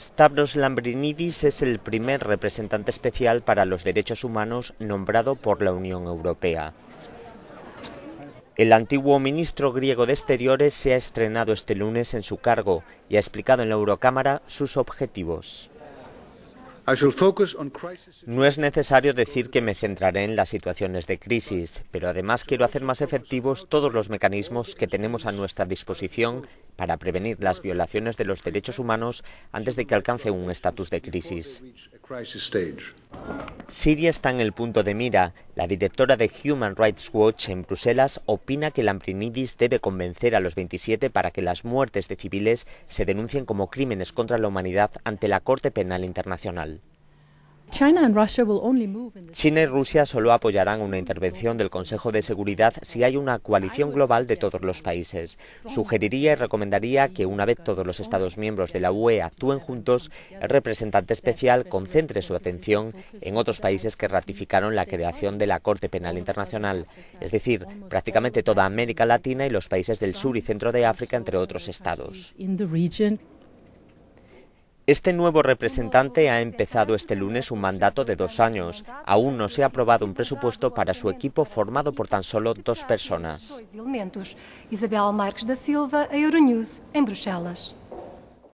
Stavros Lambrinidis es el primer representante especial para los derechos humanos nombrado por la Unión Europea. El antiguo ministro griego de Exteriores se ha estrenado este lunes en su cargo y ha explicado en la Eurocámara sus objetivos. No es necesario decir que me centraré en las situaciones de crisis, pero además quiero hacer más efectivos todos los mecanismos que tenemos a nuestra disposición para prevenir las violaciones de los derechos humanos antes de que alcance un estatus de crisis. Siria está en el punto de mira. La directora de Human Rights Watch en Bruselas opina que Lambrinidis debe convencer a los 27 para que las muertes de civiles se denuncien como crímenes contra la humanidad ante la Corte Penal Internacional. China y Rusia solo apoyarán una intervención del Consejo de Seguridad si hay una coalición global de todos los países. Sugeriría y recomendaría que una vez todos los Estados miembros de la UE actúen juntos, el representante especial concentre su atención en otros países que ratificaron la creación de la Corte Penal Internacional, es decir, prácticamente toda América Latina y los países del sur y centro de África, entre otros estados. Este nuevo representante ha empezado este lunes un mandato de dos años. Aún no se ha aprobado un presupuesto para su equipo formado por tan solo dos personas.